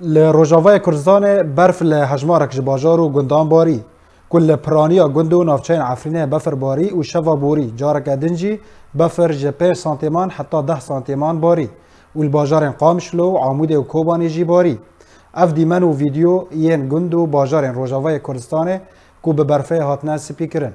ل روجاوای کردستان برف له هجمارک جباجار و گندان باری کل پرانیا گند و نافچین عفرینه بفر باری و شوا بوری جارک دنجی بفر جپه سانتیمان حتی 10 سانتیمان باری و بازار قامشلو عمود و کوبانی جی باری اف و ویدیو یین گند و باجارن روجاوای کردستانه کو به برفه هاتنه سپی